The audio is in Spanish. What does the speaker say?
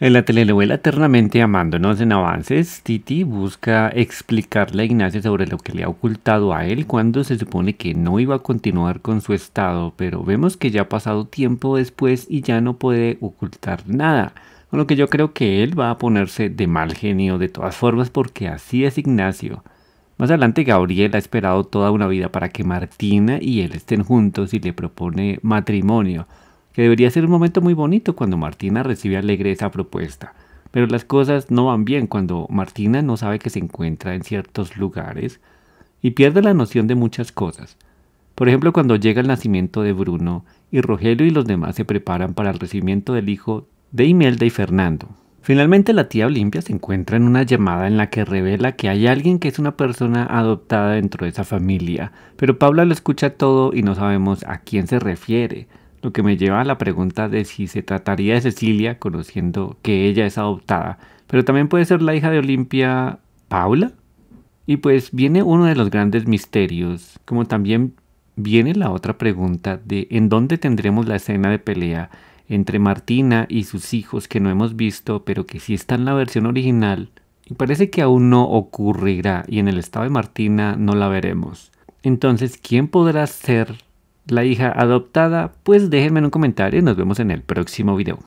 En la telenovela Eternamente Amándonos en Avances, Titi busca explicarle a Ignacio sobre lo que le ha ocultado a él cuando se supone que no iba a continuar con su estado, pero vemos que ya ha pasado tiempo después y ya no puede ocultar nada. Con lo que yo creo que él va a ponerse de mal genio de todas formas porque así es Ignacio. Más adelante Gabriel ha esperado toda una vida para que Martina y él estén juntos y le propone matrimonio que debería ser un momento muy bonito cuando Martina recibe alegre esa propuesta. Pero las cosas no van bien cuando Martina no sabe que se encuentra en ciertos lugares y pierde la noción de muchas cosas. Por ejemplo, cuando llega el nacimiento de Bruno y Rogelio y los demás se preparan para el recibimiento del hijo de Imelda y Fernando. Finalmente la tía Olimpia se encuentra en una llamada en la que revela que hay alguien que es una persona adoptada dentro de esa familia, pero Paula lo escucha todo y no sabemos a quién se refiere lo que me lleva a la pregunta de si se trataría de Cecilia, conociendo que ella es adoptada, pero también puede ser la hija de Olimpia Paula. Y pues viene uno de los grandes misterios, como también viene la otra pregunta de en dónde tendremos la escena de pelea entre Martina y sus hijos que no hemos visto, pero que sí está en la versión original. Y parece que aún no ocurrirá y en el estado de Martina no la veremos. Entonces, ¿quién podrá ser la hija adoptada, pues déjenme en un comentario y nos vemos en el próximo video.